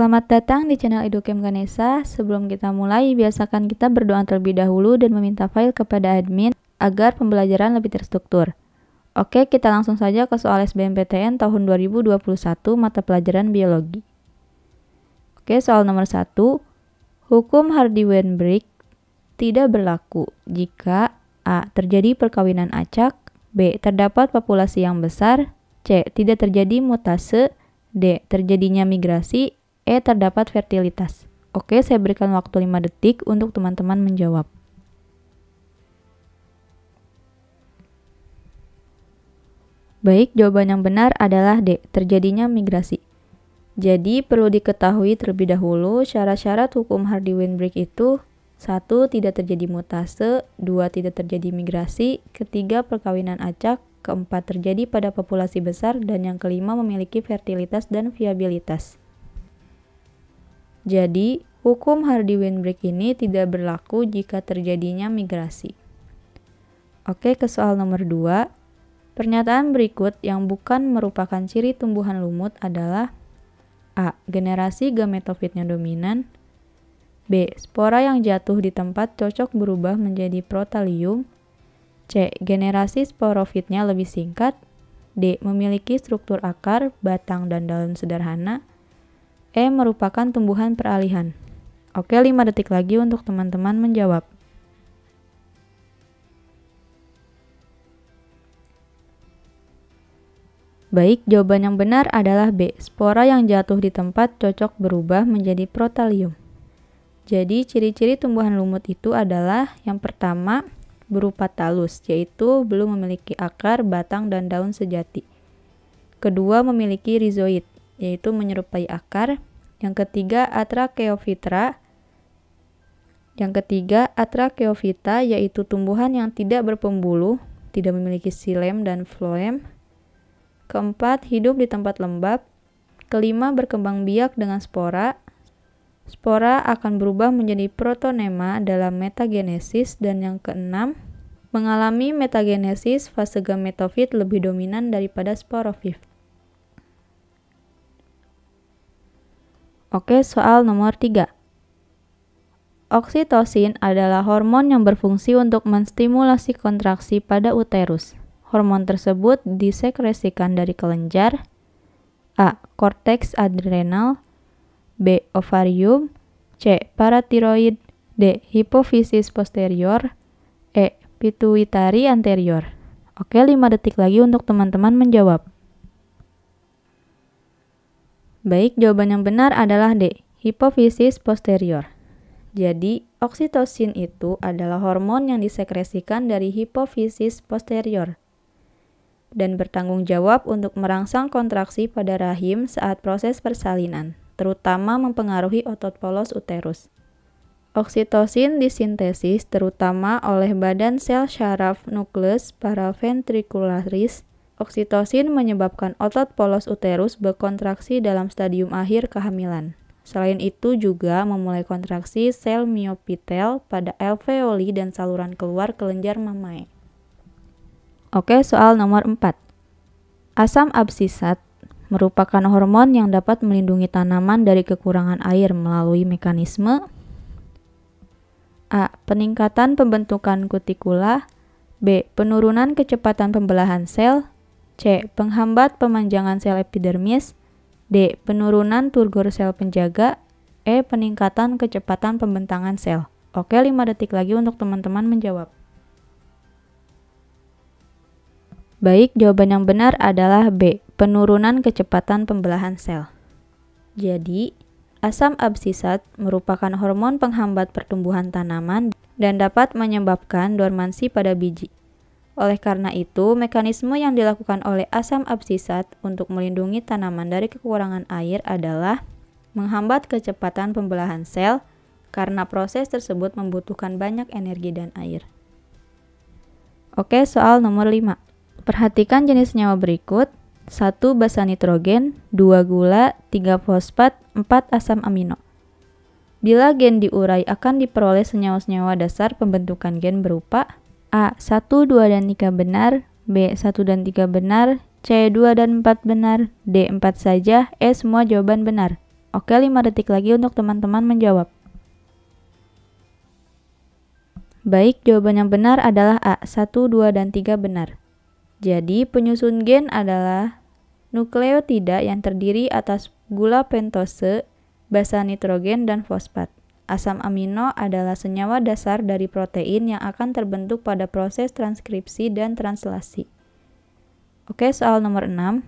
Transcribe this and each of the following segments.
Selamat datang di channel Edukem Ganesha. Sebelum kita mulai, biasakan kita berdoa terlebih dahulu dan meminta file kepada admin agar pembelajaran lebih terstruktur. Oke, kita langsung saja ke soal SBMPTN tahun 2021 mata pelajaran biologi. Oke, soal nomor 1. Hukum Hardy-Weinberg tidak berlaku jika A. terjadi perkawinan acak, B. terdapat populasi yang besar, C. tidak terjadi mutase, D. terjadinya migrasi, E. Terdapat fertilitas. Oke, saya berikan waktu 5 detik untuk teman-teman menjawab. Baik, jawaban yang benar adalah D. Terjadinya migrasi. Jadi, perlu diketahui terlebih dahulu syarat-syarat hukum Hardy-Weinberg itu 1. Tidak terjadi mutase 2. Tidak terjadi migrasi ketiga Perkawinan acak keempat terjadi pada populasi besar, dan yang kelima memiliki fertilitas dan viabilitas. Jadi, hukum Hardy Weinberg ini tidak berlaku jika terjadinya migrasi. Oke, ke soal nomor 2. Pernyataan berikut yang bukan merupakan ciri tumbuhan lumut adalah A. Generasi gametofitnya dominan B. Spora yang jatuh di tempat cocok berubah menjadi protalium C. Generasi sporofitnya lebih singkat D. Memiliki struktur akar, batang, dan daun sederhana E merupakan tumbuhan peralihan. Oke, 5 detik lagi untuk teman-teman menjawab. Baik, jawaban yang benar adalah B. Spora yang jatuh di tempat cocok berubah menjadi protalium. Jadi, ciri-ciri tumbuhan lumut itu adalah yang pertama berupa talus, yaitu belum memiliki akar, batang, dan daun sejati. Kedua, memiliki rizoid, yaitu menyerupai akar. Yang ketiga, atrakeofitra. Yang ketiga, atrakeofita yaitu tumbuhan yang tidak berpembuluh, tidak memiliki silem dan floem. Keempat, hidup di tempat lembab. Kelima, berkembang biak dengan spora. Spora akan berubah menjadi protonema dalam metagenesis dan yang keenam, mengalami metagenesis fase gametofit lebih dominan daripada sporofit. Oke, soal nomor 3. Oksitosin adalah hormon yang berfungsi untuk menstimulasi kontraksi pada uterus. Hormon tersebut disekresikan dari kelenjar A. Korteks adrenal B. Ovarium C. Paratiroid D. Hipofisis posterior E. Pituitari anterior Oke, 5 detik lagi untuk teman-teman menjawab. Baik, jawaban yang benar adalah D, hipofisis posterior. Jadi, oksitosin itu adalah hormon yang disekresikan dari hipofisis posterior dan bertanggung jawab untuk merangsang kontraksi pada rahim saat proses persalinan, terutama mempengaruhi otot polos uterus. Oksitosin disintesis terutama oleh badan sel syaraf nukleus paraventricularis Oksitosin menyebabkan otot polos uterus berkontraksi dalam stadium akhir kehamilan. Selain itu juga memulai kontraksi sel miopitel pada alveoli dan saluran keluar kelenjar mamai. Oke, soal nomor 4. Asam absisat merupakan hormon yang dapat melindungi tanaman dari kekurangan air melalui mekanisme A. Peningkatan pembentukan kutikula B. Penurunan kecepatan pembelahan sel C. Penghambat pemanjangan sel epidermis D. Penurunan turgor sel penjaga E. Peningkatan kecepatan pembentangan sel Oke, 5 detik lagi untuk teman-teman menjawab. Baik, jawaban yang benar adalah B. Penurunan kecepatan pembelahan sel. Jadi, asam absisat merupakan hormon penghambat pertumbuhan tanaman dan dapat menyebabkan dormansi pada biji. Oleh karena itu, mekanisme yang dilakukan oleh asam absisat untuk melindungi tanaman dari kekurangan air adalah menghambat kecepatan pembelahan sel karena proses tersebut membutuhkan banyak energi dan air. Oke, soal nomor 5. Perhatikan jenis senyawa berikut. 1 basa nitrogen, 2 gula, 3 fosfat, 4 asam amino. Bila gen diurai akan diperoleh senyawa-senyawa dasar pembentukan gen berupa A. 1, 2, dan 3 benar B. 1 dan 3 benar C. 2 dan 4 benar D. 4 saja E. Semua jawaban benar Oke 5 detik lagi untuk teman-teman menjawab Baik, jawaban yang benar adalah A. 1, 2, dan 3 benar Jadi penyusun gen adalah nukleotida yang terdiri atas gula pentose, basa nitrogen, dan fosfat. Asam amino adalah senyawa dasar dari protein yang akan terbentuk pada proses transkripsi dan translasi. Oke, soal nomor 6.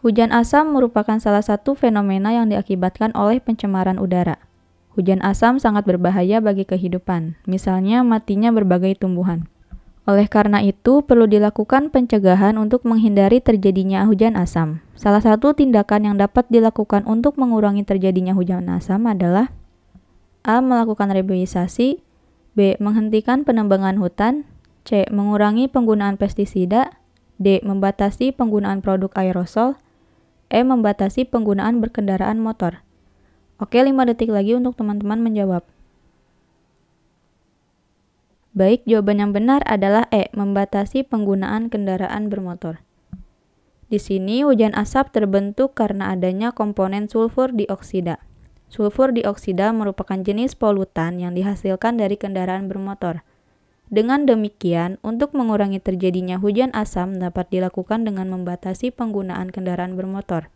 Hujan asam merupakan salah satu fenomena yang diakibatkan oleh pencemaran udara. Hujan asam sangat berbahaya bagi kehidupan, misalnya matinya berbagai tumbuhan. Oleh karena itu, perlu dilakukan pencegahan untuk menghindari terjadinya hujan asam. Salah satu tindakan yang dapat dilakukan untuk mengurangi terjadinya hujan asam adalah A. Melakukan reboisasi B. Menghentikan penembangan hutan C. Mengurangi penggunaan pestisida D. Membatasi penggunaan produk aerosol E. Membatasi penggunaan berkendaraan motor Oke, 5 detik lagi untuk teman-teman menjawab. Baik, jawaban yang benar adalah E. Membatasi penggunaan kendaraan bermotor. Di sini, hujan asap terbentuk karena adanya komponen sulfur dioksida. Sulfur dioksida merupakan jenis polutan yang dihasilkan dari kendaraan bermotor. Dengan demikian, untuk mengurangi terjadinya hujan asam dapat dilakukan dengan membatasi penggunaan kendaraan bermotor.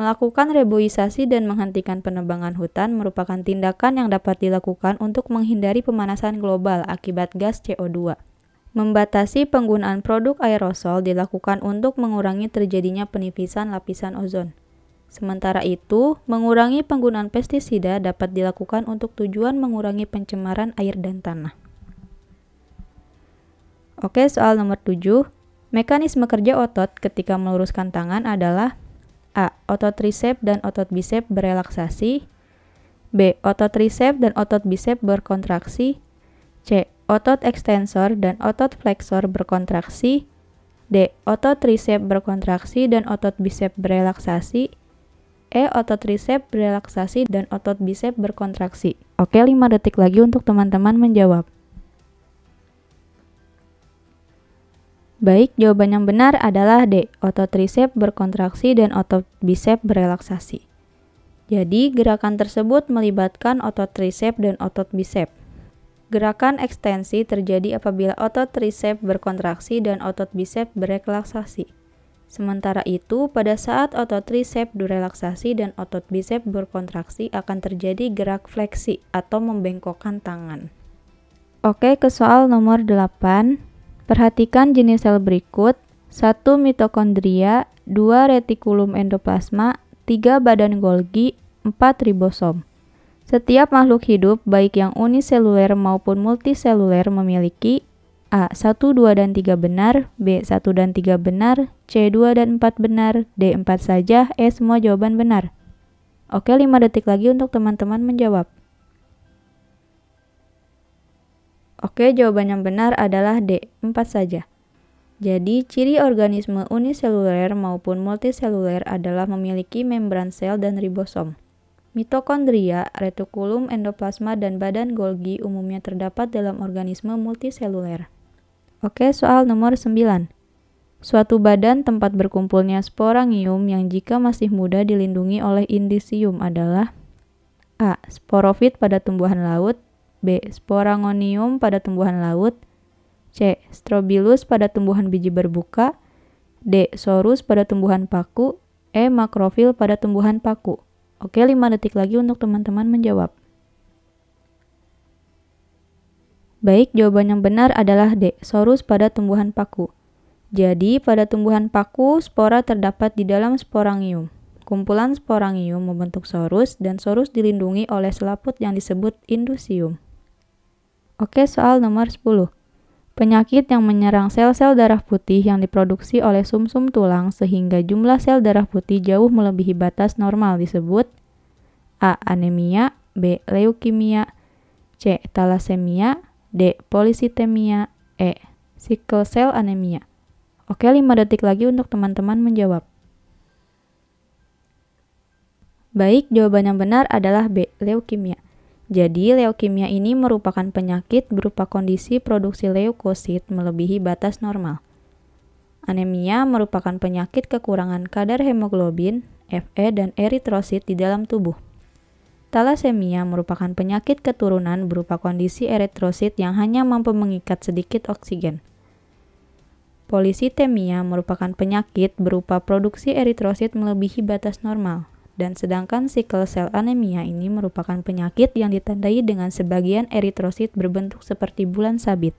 Melakukan reboisasi dan menghentikan penebangan hutan merupakan tindakan yang dapat dilakukan untuk menghindari pemanasan global akibat gas CO2. Membatasi penggunaan produk aerosol dilakukan untuk mengurangi terjadinya penipisan lapisan ozon. Sementara itu, mengurangi penggunaan pestisida dapat dilakukan untuk tujuan mengurangi pencemaran air dan tanah. Oke, soal nomor 7. Mekanisme kerja otot ketika meluruskan tangan adalah A. Otot tricep dan otot bisep berelaksasi B. Otot tricep dan otot bisep berkontraksi C. Otot ekstensor dan otot fleksor berkontraksi D. Otot tricep berkontraksi dan otot bisep berelaksasi Oke, Otot trisep relaksasi dan otot bisep berkontraksi. Oke, 5 detik lagi untuk teman-teman menjawab. Baik, jawaban yang benar adalah D. Otot trisep berkontraksi dan otot bisep berelaksasi. Jadi, gerakan tersebut melibatkan otot trisep dan otot bisep. Gerakan ekstensi terjadi apabila otot trisep berkontraksi dan otot bisep berelaksasi. Sementara itu, pada saat otot tricep direlaksasi dan otot bisep berkontraksi akan terjadi gerak fleksi atau membengkokkan tangan. Oke, ke soal nomor 8. Perhatikan jenis sel berikut. 1 mitokondria, 2 retikulum endoplasma, 3 badan Golgi, 4 ribosom. Setiap makhluk hidup, baik yang uniseluler maupun multiseluler memiliki A. 1, 2, dan 3 benar B. 1 dan 3 benar C. 2 dan 4 benar D. 4 saja E. Semua jawaban benar Oke 5 detik lagi untuk teman-teman menjawab Oke jawaban yang benar adalah D. 4 saja jadi, ciri organisme uniseluler maupun multiseluler adalah memiliki membran sel dan ribosom. Mitokondria, retikulum endoplasma, dan badan Golgi umumnya terdapat dalam organisme multiseluler. Oke, soal nomor 9. Suatu badan tempat berkumpulnya sporangium yang jika masih muda dilindungi oleh indisium adalah A. Sporofit pada tumbuhan laut B. Sporangonium pada tumbuhan laut C. Strobilus pada tumbuhan biji berbuka D. Sorus pada tumbuhan paku E. Makrofil pada tumbuhan paku Oke, 5 detik lagi untuk teman-teman menjawab. Baik, jawaban yang benar adalah D. Sorus pada tumbuhan paku. Jadi, pada tumbuhan paku, spora terdapat di dalam sporangium. Kumpulan sporangium membentuk sorus dan sorus dilindungi oleh selaput yang disebut indusium. Oke, soal nomor 10. Penyakit yang menyerang sel-sel darah putih yang diproduksi oleh sumsum -sum tulang sehingga jumlah sel darah putih jauh melebihi batas normal disebut A. Anemia B. Leukemia C. thalassemia D. Polisitemia E. Sickle cell anemia Oke, 5 detik lagi untuk teman-teman menjawab. Baik, jawaban yang benar adalah B. Leukemia. Jadi, leukemia ini merupakan penyakit berupa kondisi produksi leukosit melebihi batas normal. Anemia merupakan penyakit kekurangan kadar hemoglobin, Fe, dan eritrosit di dalam tubuh. Talasemia merupakan penyakit keturunan berupa kondisi eritrosit yang hanya mampu mengikat sedikit oksigen. Polisitemia merupakan penyakit berupa produksi eritrosit melebihi batas normal, dan sedangkan sickle sel anemia ini merupakan penyakit yang ditandai dengan sebagian eritrosit berbentuk seperti bulan sabit.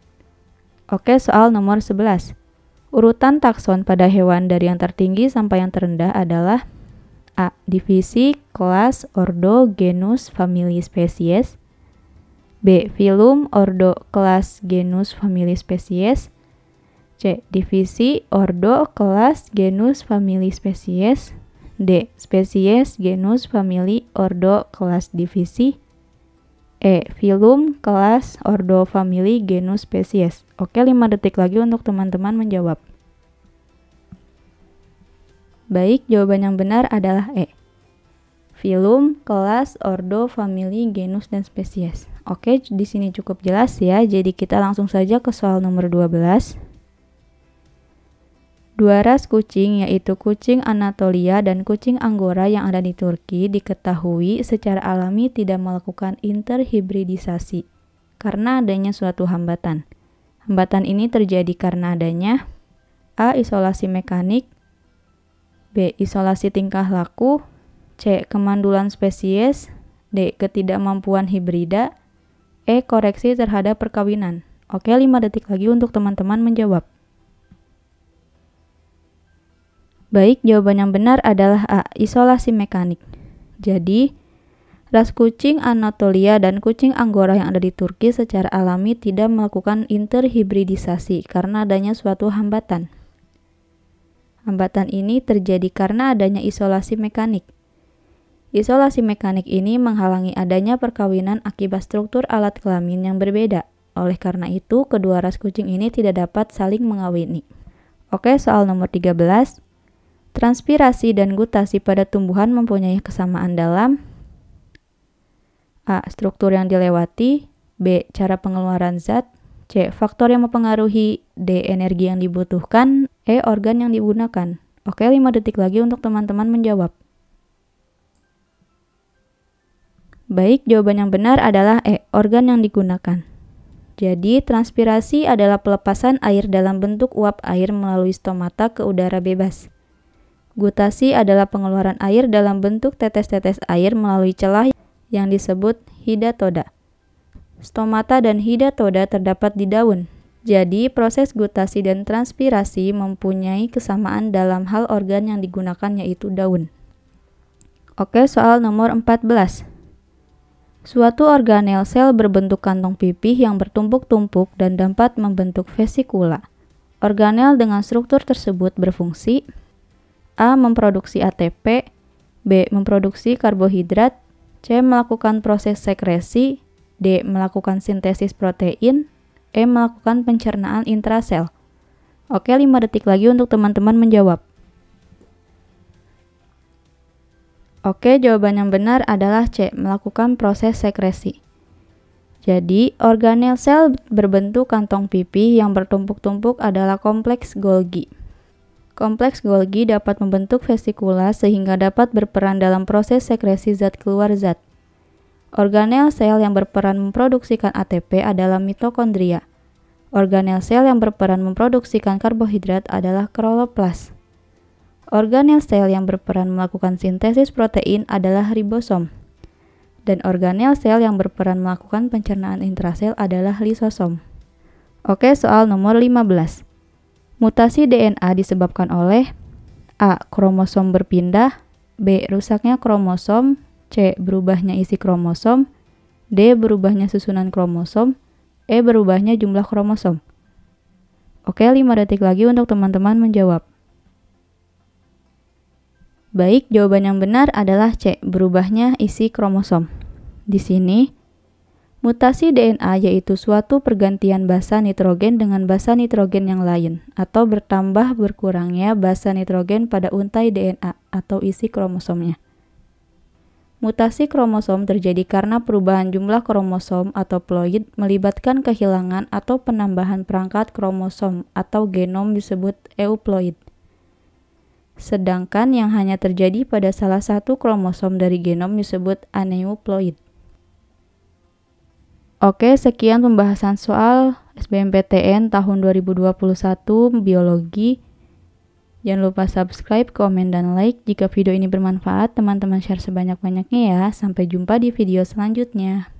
Oke, soal nomor 11. Urutan takson pada hewan dari yang tertinggi sampai yang terendah adalah A. Divisi, kelas, ordo, genus, famili, spesies B. Filum, ordo, kelas, genus, famili, spesies C. Divisi, ordo, kelas, genus, famili, spesies D. Spesies, genus, famili, ordo, kelas, divisi E. Filum, kelas, ordo, famili, genus, spesies Oke, 5 detik lagi untuk teman-teman menjawab Baik, jawaban yang benar adalah E. Filum, kelas, ordo, famili, genus, dan spesies. Oke, di sini cukup jelas ya. Jadi kita langsung saja ke soal nomor 12. Dua ras kucing yaitu kucing Anatolia dan kucing Anggora yang ada di Turki diketahui secara alami tidak melakukan interhibridisasi karena adanya suatu hambatan. Hambatan ini terjadi karena adanya A. Isolasi mekanik B. Isolasi tingkah laku C. Kemandulan spesies D. Ketidakmampuan hibrida E. Koreksi terhadap perkawinan Oke, 5 detik lagi untuk teman-teman menjawab. Baik, jawaban yang benar adalah A. Isolasi mekanik. Jadi, ras kucing Anatolia dan kucing Anggora yang ada di Turki secara alami tidak melakukan interhibridisasi karena adanya suatu hambatan. Hambatan ini terjadi karena adanya isolasi mekanik. Isolasi mekanik ini menghalangi adanya perkawinan akibat struktur alat kelamin yang berbeda. Oleh karena itu, kedua ras kucing ini tidak dapat saling mengawini. Oke, soal nomor 13. Transpirasi dan gutasi pada tumbuhan mempunyai kesamaan dalam A. Struktur yang dilewati B. Cara pengeluaran zat C. Faktor yang mempengaruhi D. Energi yang dibutuhkan E. Organ yang digunakan Oke, 5 detik lagi untuk teman-teman menjawab. Baik, jawaban yang benar adalah E. Organ yang digunakan. Jadi, transpirasi adalah pelepasan air dalam bentuk uap air melalui stomata ke udara bebas. Gutasi adalah pengeluaran air dalam bentuk tetes-tetes air melalui celah yang disebut hidatoda. Stomata dan hidatoda terdapat di daun. Jadi, proses gutasi dan transpirasi mempunyai kesamaan dalam hal organ yang digunakan yaitu daun. Oke, soal nomor 14. Suatu organel sel berbentuk kantong pipih yang bertumpuk-tumpuk dan dapat membentuk vesikula. Organel dengan struktur tersebut berfungsi A. Memproduksi ATP B. Memproduksi karbohidrat C. Melakukan proses sekresi D. Melakukan sintesis protein E. Melakukan pencernaan intrasel Oke, 5 detik lagi untuk teman-teman menjawab. Oke, jawaban yang benar adalah C. Melakukan proses sekresi. Jadi, organel sel berbentuk kantong pipi yang bertumpuk-tumpuk adalah kompleks Golgi. Kompleks Golgi dapat membentuk vesikula sehingga dapat berperan dalam proses sekresi zat keluar zat. Organel sel yang berperan memproduksikan ATP adalah mitokondria. Organel sel yang berperan memproduksikan karbohidrat adalah kloroplas. Organel sel yang berperan melakukan sintesis protein adalah ribosom. Dan organel sel yang berperan melakukan pencernaan intrasel adalah lisosom. Oke, soal nomor 15. Mutasi DNA disebabkan oleh A. Kromosom berpindah B. Rusaknya kromosom C. Berubahnya isi kromosom D. Berubahnya susunan kromosom E. Berubahnya jumlah kromosom Oke, 5 detik lagi untuk teman-teman menjawab. Baik, jawaban yang benar adalah C. Berubahnya isi kromosom. Di sini, mutasi DNA yaitu suatu pergantian basa nitrogen dengan basa nitrogen yang lain atau bertambah berkurangnya basa nitrogen pada untai DNA atau isi kromosomnya. Mutasi kromosom terjadi karena perubahan jumlah kromosom atau ploid melibatkan kehilangan atau penambahan perangkat kromosom atau genom disebut euploid. Sedangkan yang hanya terjadi pada salah satu kromosom dari genom disebut aneuploid. Oke, sekian pembahasan soal SBMPTN tahun 2021 biologi. Jangan lupa subscribe, komen, dan like. Jika video ini bermanfaat, teman-teman share sebanyak-banyaknya ya. Sampai jumpa di video selanjutnya.